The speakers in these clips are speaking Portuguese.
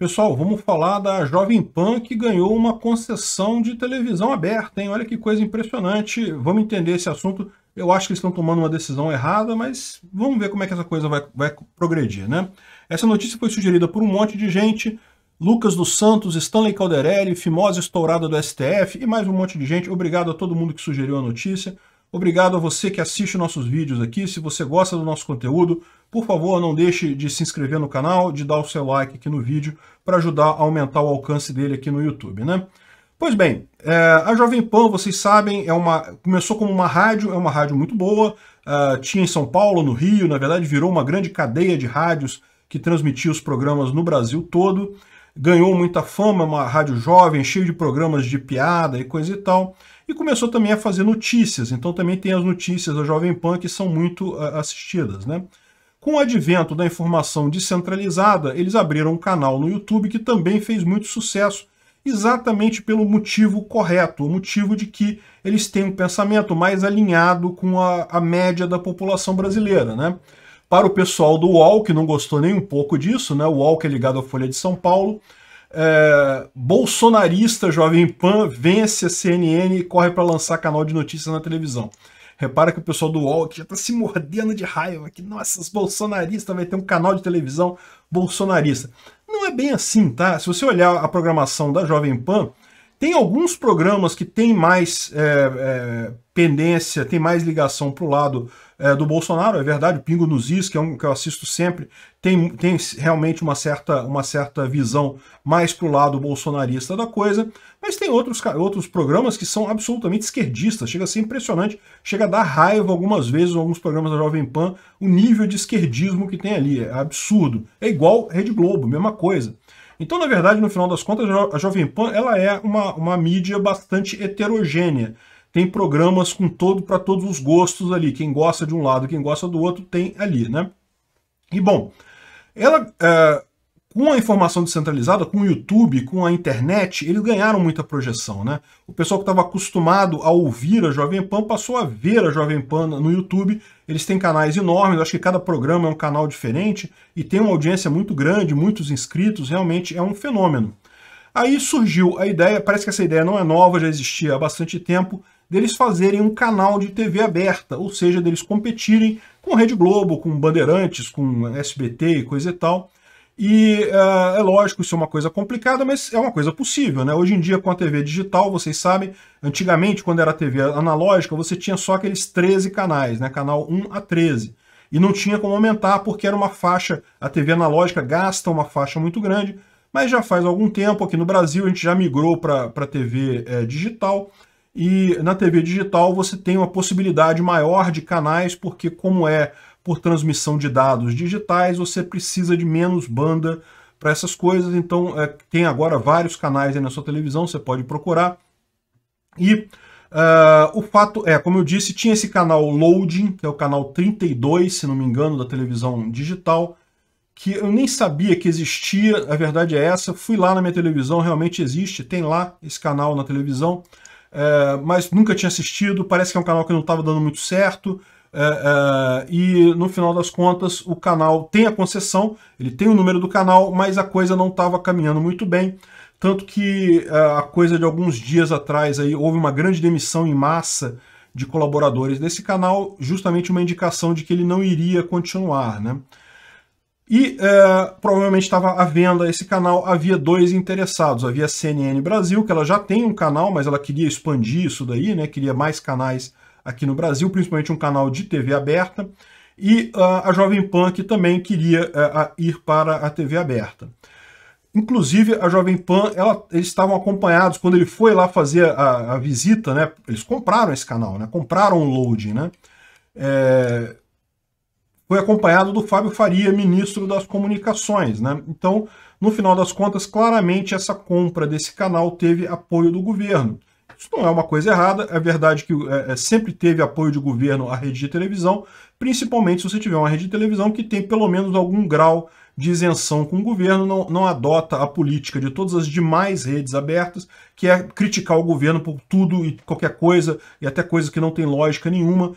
Pessoal, vamos falar da Jovem Pan que ganhou uma concessão de televisão aberta, hein? Olha que coisa impressionante. Vamos entender esse assunto. Eu acho que eles estão tomando uma decisão errada, mas vamos ver como é que essa coisa vai, vai progredir, né? Essa notícia foi sugerida por um monte de gente. Lucas dos Santos, Stanley Calderelli, Fimosa Estourada do STF e mais um monte de gente. Obrigado a todo mundo que sugeriu a notícia. Obrigado a você que assiste nossos vídeos aqui. Se você gosta do nosso conteúdo, por favor, não deixe de se inscrever no canal, de dar o seu like aqui no vídeo para ajudar a aumentar o alcance dele aqui no YouTube, né? Pois bem, é, a Jovem Pan, vocês sabem, é uma, começou como uma rádio, é uma rádio muito boa, uh, tinha em São Paulo, no Rio, na verdade virou uma grande cadeia de rádios que transmitia os programas no Brasil todo, ganhou muita fama, uma rádio jovem, cheio de programas de piada e coisa e tal, e começou também a fazer notícias, então também tem as notícias da Jovem Pan que são muito uh, assistidas, né? Com o advento da informação descentralizada, eles abriram um canal no YouTube que também fez muito sucesso, exatamente pelo motivo correto, o motivo de que eles têm um pensamento mais alinhado com a, a média da população brasileira, né? Para o pessoal do UOL, que não gostou nem um pouco disso, né? O UOL que é ligado à Folha de São Paulo, é, bolsonarista Jovem Pan vence a CNN e corre para lançar canal de notícias na televisão. Repara que o pessoal do UOL aqui já tá se mordendo de raiva, que nossa, os bolsonaristas vai ter um canal de televisão bolsonarista. Não é bem assim, tá? Se você olhar a programação da Jovem Pan, tem alguns programas que tem mais é, é, pendência, tem mais ligação pro lado é, do Bolsonaro, é verdade, o Pingo nos Is, que é um que eu assisto sempre, tem, tem realmente uma certa, uma certa visão mais para o lado bolsonarista da coisa, mas tem outros, outros programas que são absolutamente esquerdistas, chega a ser impressionante, chega a dar raiva algumas vezes, alguns programas da Jovem Pan, o nível de esquerdismo que tem ali, é absurdo. É igual Rede Globo, mesma coisa. Então, na verdade, no final das contas, a Jovem Pan ela é uma, uma mídia bastante heterogênea tem programas com todo para todos os gostos ali. Quem gosta de um lado, quem gosta do outro, tem ali, né? E bom, ela é, com a informação descentralizada, com o YouTube, com a internet, eles ganharam muita projeção, né? O pessoal que estava acostumado a ouvir a Jovem Pan passou a ver a Jovem Pan no YouTube. Eles têm canais enormes, acho que cada programa é um canal diferente e tem uma audiência muito grande, muitos inscritos, realmente é um fenômeno. Aí surgiu a ideia, parece que essa ideia não é nova, já existia há bastante tempo, deles fazerem um canal de TV aberta, ou seja, deles competirem com Rede Globo, com Bandeirantes, com SBT e coisa e tal. E uh, é lógico, isso é uma coisa complicada, mas é uma coisa possível, né? Hoje em dia, com a TV digital, vocês sabem, antigamente, quando era TV analógica, você tinha só aqueles 13 canais, né? Canal 1 a 13. E não tinha como aumentar, porque era uma faixa, a TV analógica gasta uma faixa muito grande, mas já faz algum tempo, aqui no Brasil, a gente já migrou para a TV é, eh, digital, e na TV digital você tem uma possibilidade maior de canais, porque como é por transmissão de dados digitais, você precisa de menos banda para essas coisas. Então é, tem agora vários canais na sua televisão, você pode procurar. E Uh, o fato é, como eu disse, tinha esse canal Loading, que é o canal 32, se não me engano, da televisão digital, que eu nem sabia que existia, a verdade é essa. Fui lá na minha televisão, realmente existe, tem lá esse canal na televisão é, mas nunca tinha assistido, parece que é um canal que não estava dando muito certo. É, é, e no final das contas, o canal tem a concessão, ele tem o número do canal, mas a coisa não estava caminhando muito bem. Tanto que é, a coisa de alguns dias atrás aí houve uma grande demissão em massa de colaboradores desse canal, justamente uma indicação de que ele não iria continuar. Né? E é, provavelmente estava à venda esse canal, havia dois interessados. Havia a CNN Brasil, que ela já tem um canal, mas ela queria expandir isso daí, né? queria mais canais aqui no Brasil, principalmente um canal de TV aberta. E uh, a Jovem Pan, que também queria uh, ir para a TV aberta. Inclusive, a Jovem Pan, ela, eles estavam acompanhados, quando ele foi lá fazer a, a visita, né? Eles compraram esse canal, né? Compraram o loading, né? É, foi acompanhado do Fábio Faria, ministro das Comunicações. Né? Então, no final das contas, claramente essa compra desse canal teve apoio do governo. Isso não é uma coisa errada, é verdade que é, é, sempre teve apoio de governo à rede de televisão, principalmente se você tiver uma rede de televisão que tem pelo menos algum grau de isenção com o governo, não, não adota a política de todas as demais redes abertas, que é criticar o governo por tudo e qualquer coisa, e até coisa que não tem lógica nenhuma.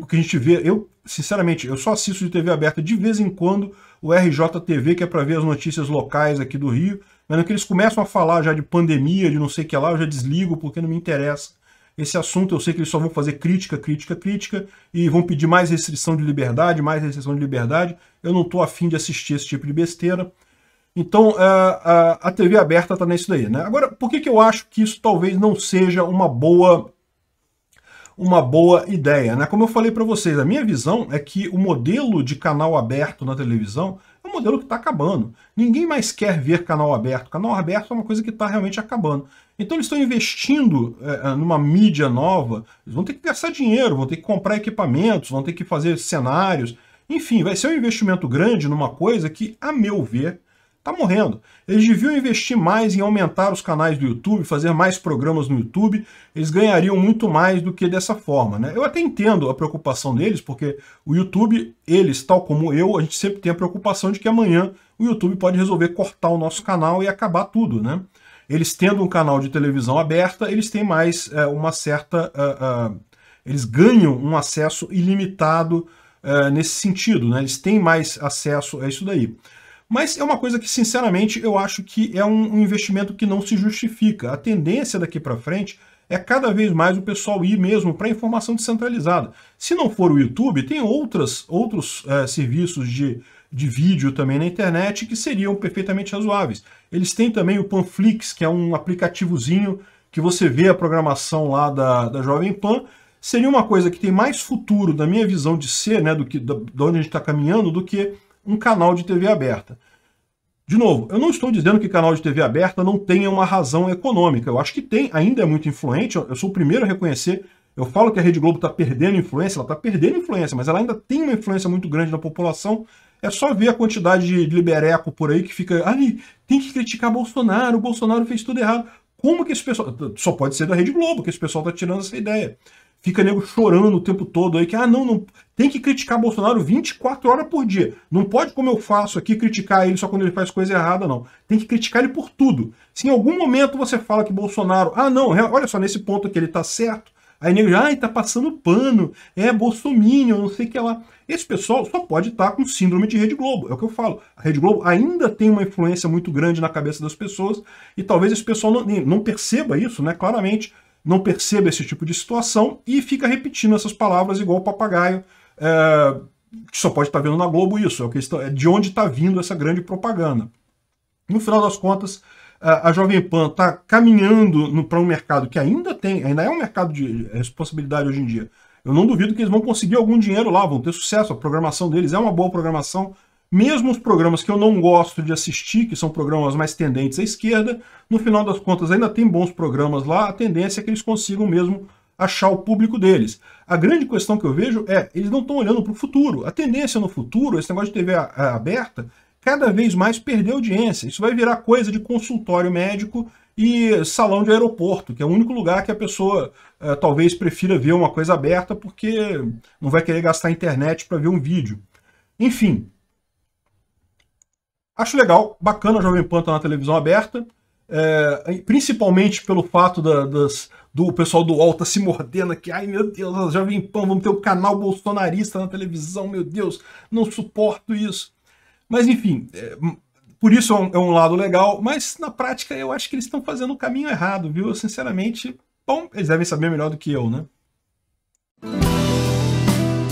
o que a gente vê, eu sinceramente, eu só assisto de TV aberta de vez em quando o RJTV, que é para ver as notícias locais aqui do Rio. Mas é que eles começam a falar já de pandemia, de não sei o que lá, eu já desligo porque não me interessa. Esse assunto eu sei que eles só vão fazer crítica, crítica, crítica e vão pedir mais restrição de liberdade, mais restrição de liberdade. Eu não estou afim de assistir esse tipo de besteira. Então é, a, a, a TV aberta está nisso daí. Né? Agora, por que, que eu acho que isso talvez não seja uma boa uma boa ideia. Né? Como eu falei para vocês, a minha visão é que o modelo de canal aberto na televisão é um modelo que está acabando. Ninguém mais quer ver canal aberto. Canal aberto é uma coisa que está realmente acabando. Então eles estão investindo é, é, numa mídia nova, eles vão ter que gastar dinheiro, vão ter que comprar equipamentos, vão ter que fazer cenários. Enfim, vai ser um investimento grande numa coisa que, a meu ver, Tá morrendo. Eles deviam investir mais em aumentar os canais do YouTube, fazer mais programas no YouTube. Eles ganhariam muito mais do que dessa forma, né? Eu até entendo a preocupação deles, porque o YouTube, eles, tal como eu, a gente sempre tem a preocupação de que amanhã o YouTube pode resolver cortar o nosso canal e acabar tudo, né? Eles tendo um canal de televisão aberta, eles têm mais é, uma certa... Uh, uh, eles ganham um acesso ilimitado uh, nesse sentido, né? Eles têm mais acesso a isso daí. Mas é uma coisa que, sinceramente, eu acho que é um, investimento que não se justifica. A tendência daqui para frente é cada vez mais o pessoal ir mesmo para informação descentralizada. Se não for o YouTube, tem outras, outros é, serviços de, de vídeo também na internet que seriam perfeitamente razoáveis. Eles têm também o Panflix, que é um aplicativozinho que você vê a programação lá da, da Jovem Pan. Seria uma coisa que tem mais futuro, na minha visão de ser, né, do que da, de onde a gente está caminhando, do que um canal de TV aberta. De novo, eu não estou dizendo que canal de TV aberta não tenha uma razão econômica. Eu acho que tem, ainda é muito influente. Eu sou o primeiro a reconhecer. Eu falo que a Rede Globo está perdendo influência, ela está perdendo influência, mas ela ainda tem uma influência muito grande na população. É só ver a quantidade de libereco por aí que fica. Ali, tem que criticar Bolsonaro, o Bolsonaro fez tudo errado. Como que esse pessoal. Só pode ser da Rede Globo que esse pessoal está tirando essa ideia. Fica nego chorando o tempo todo aí que, ah, não, não, tem que criticar Bolsonaro 24 horas por dia. Não pode, como eu faço aqui, criticar ele só quando ele faz coisa errada, não. Tem que criticar ele por tudo. Se em algum momento você fala que Bolsonaro, ah, não, olha só, nesse ponto aqui ele tá certo, aí nego ah ai, tá passando pano, é bolsominion, não sei o que lá. Esse pessoal só pode estar tá com síndrome de Rede Globo, é o que eu falo. A Rede Globo ainda tem uma influência muito grande na cabeça das pessoas e talvez esse pessoal não, não perceba isso, né, claramente, não perceba esse tipo de situação e fica repetindo essas palavras igual o papagaio. É, que só pode estar tá vendo na Globo isso, é, questão, é de onde está vindo essa grande propaganda. No final das contas, a Jovem Pan está caminhando para um mercado que ainda tem, ainda é um mercado de responsabilidade hoje em dia. Eu não duvido que eles vão conseguir algum dinheiro lá, vão ter sucesso. A programação deles é uma boa programação, mesmo os programas que eu não gosto de assistir, que são programas mais tendentes à esquerda, no final das contas ainda tem bons programas lá, a tendência é que eles consigam mesmo achar o público deles. A grande questão que eu vejo é, eles não estão olhando para o futuro. A tendência no futuro, esse negócio de TV aberta, cada vez mais perder audiência. Isso vai virar coisa de consultório médico e salão de aeroporto, que é o único lugar que a pessoa eh, talvez prefira ver uma coisa aberta porque não vai querer gastar internet para ver um vídeo. Enfim, Acho legal, bacana a Jovem Pan estar tá na televisão aberta, é, principalmente pelo fato da, das, do pessoal do UOL tá se mordendo aqui. Ai meu Deus, a Jovem Pan, vamos ter o um canal bolsonarista na televisão, meu Deus, não suporto isso. Mas enfim, é, por isso é um, é um, lado legal, mas na prática eu acho que eles estão fazendo o caminho errado, viu? Sinceramente, bom, eles devem saber melhor do que eu, né?